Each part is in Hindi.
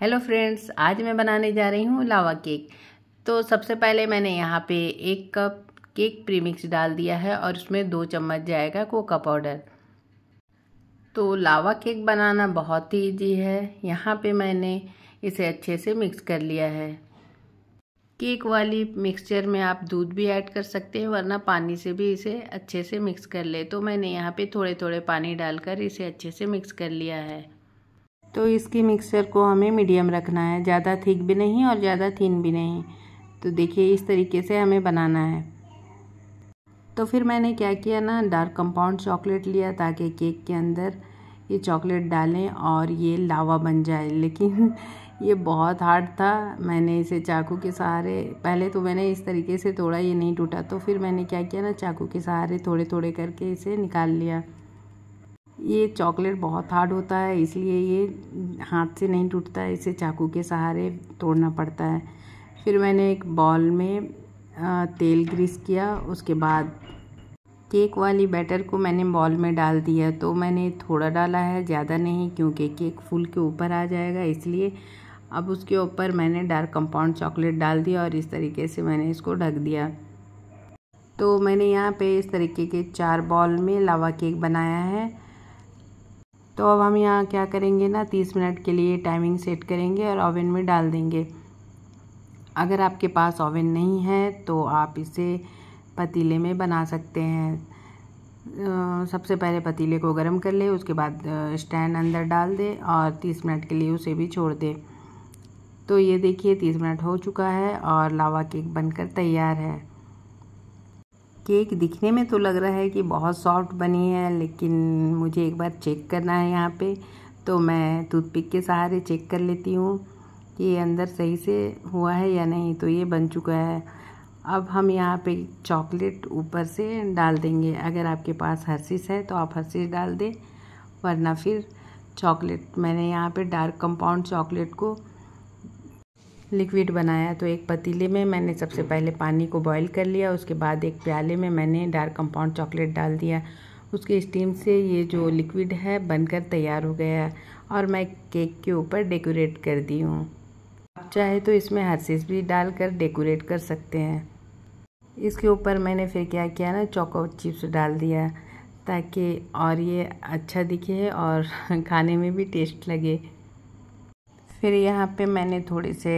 हेलो फ्रेंड्स आज मैं बनाने जा रही हूँ लावा केक तो सबसे पहले मैंने यहाँ पे एक कप केक प्रीमिक्स डाल दिया है और उसमें दो चम्मच जाएगा कोका पाउडर तो लावा केक बनाना बहुत ही ईजी है यहाँ पे मैंने इसे अच्छे से मिक्स कर लिया है केक वाली मिक्सचर में आप दूध भी ऐड कर सकते हैं वरना पानी से भी इसे अच्छे से मिक्स कर ले तो मैंने यहाँ पे थोड़े थोड़े पानी डालकर इसे अच्छे से मिक्स कर लिया है तो इसके मिक्सर को हमें मीडियम रखना है ज़्यादा थिक भी नहीं और ज़्यादा थीन भी नहीं तो देखिए इस तरीके से हमें बनाना है तो फिर मैंने क्या किया ना डार्क कंपाउंड चॉकलेट लिया ताकि केक के अंदर ये चॉकलेट डालें और ये लावा बन जाए लेकिन ये बहुत हार्ड था मैंने इसे चाकू के सहारे पहले तो मैंने इस तरीके से तोड़ा ये नहीं टूटा तो फिर मैंने क्या किया ना चाकू के सहारे थोड़े थोड़े करके इसे निकाल लिया ये चॉकलेट बहुत हार्ड होता है इसलिए ये हाथ से नहीं टूटता है इसे चाकू के सहारे तोड़ना पड़ता है फिर मैंने एक बॉल में तेल ग्रीस किया उसके बाद केक वाली बैटर को मैंने बॉल में डाल दिया तो मैंने थोड़ा डाला है ज़्यादा नहीं क्योंकि केक फूल के ऊपर आ जाएगा इसलिए अब उसके ऊपर मैंने डार्क कंपाउंड चॉकलेट डाल दिया और इस तरीके से मैंने इसको ढक दिया तो मैंने यहाँ पे इस तरीके के चार बॉल में लावा केक बनाया है तो अब हम यहाँ क्या करेंगे ना तीस मिनट के लिए टाइमिंग सेट करेंगे और ओवन में डाल देंगे अगर आपके पास ओवन नहीं है तो आप इसे पतीले में बना सकते हैं सबसे पहले पतीले को गर्म कर ले उसके बाद स्टैंड अंदर डाल दे और तीस मिनट के लिए उसे भी छोड़ दे तो ये देखिए तीस मिनट हो चुका है और लावा केक बनकर तैयार है केक दिखने में तो लग रहा है कि बहुत सॉफ्ट बनी है लेकिन मुझे एक बार चेक करना है यहाँ पे तो मैं टूथपिक के सहारे चेक कर लेती हूँ कि ये अंदर सही से हुआ है या नहीं तो ये बन चुका है अब हम यहाँ पे चॉकलेट ऊपर से डाल देंगे अगर आपके पास हर्सिस है तो आप हर्सिस डाल दें वरना फिर चॉकलेट मैंने यहाँ पे डार्क कंपाउंड चॉकलेट को लिक्विड बनाया तो एक पतीले में मैंने सबसे पहले पानी को बॉईल कर लिया उसके बाद एक प्याले में मैंने डार्क कंपाउंड चॉकलेट डाल दिया उसके स्टीम से ये जो लिक्विड है बनकर तैयार हो गया और मैं केक के ऊपर डेकोरेट कर दी हूँ आप चाहे तो इसमें हर्सेस भी डाल कर डेकोरेट कर सकते हैं इसके ऊपर मैंने फिर क्या किया ना चॉको चिप्स डाल दिया ताकि और ये अच्छा दिखे और खाने में भी टेस्ट लगे फिर यहाँ पे मैंने थोड़े से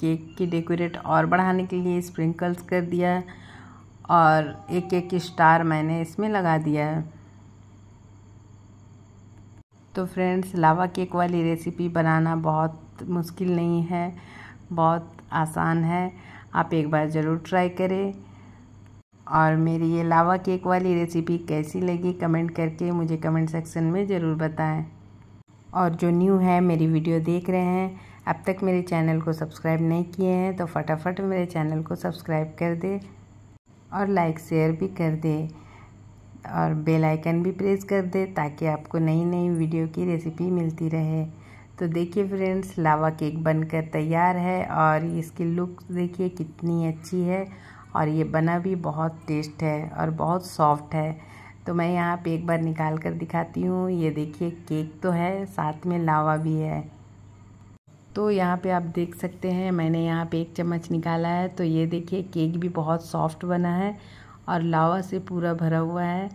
केक की डेकोरेट और बढ़ाने के लिए स्प्रिंकल्स कर दिया और एक एक स्टार मैंने इसमें लगा दिया है तो फ्रेंड्स लावा केक वाली रेसिपी बनाना बहुत मुश्किल नहीं है बहुत आसान है आप एक बार ज़रूर ट्राई करें और मेरी ये लावा केक वाली रेसिपी कैसी लगी कमेंट करके मुझे कमेंट सेक्शन में ज़रूर बताएं और जो न्यू है मेरी वीडियो देख रहे हैं अब तक मेरे चैनल को सब्सक्राइब नहीं किए हैं तो फटाफट मेरे चैनल को सब्सक्राइब कर दे और लाइक शेयर भी कर दे और बेल आइकन भी प्रेस कर दे ताकि आपको नई नई वीडियो की रेसिपी मिलती रहे तो देखिए फ्रेंड्स लावा केक बनकर तैयार है और इसकी लुक देखिए कितनी अच्छी है और ये बना भी बहुत टेस्ट है और बहुत सॉफ्ट है तो मैं यहाँ पे एक बार निकाल कर दिखाती हूँ ये देखिए केक तो है साथ में लावा भी है तो यहाँ पे आप देख सकते हैं मैंने यहाँ पे एक चम्मच निकाला है तो ये देखिए केक भी बहुत सॉफ्ट बना है और लावा से पूरा भरा हुआ है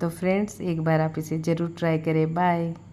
तो फ्रेंड्स एक बार आप इसे ज़रूर ट्राई करें बाय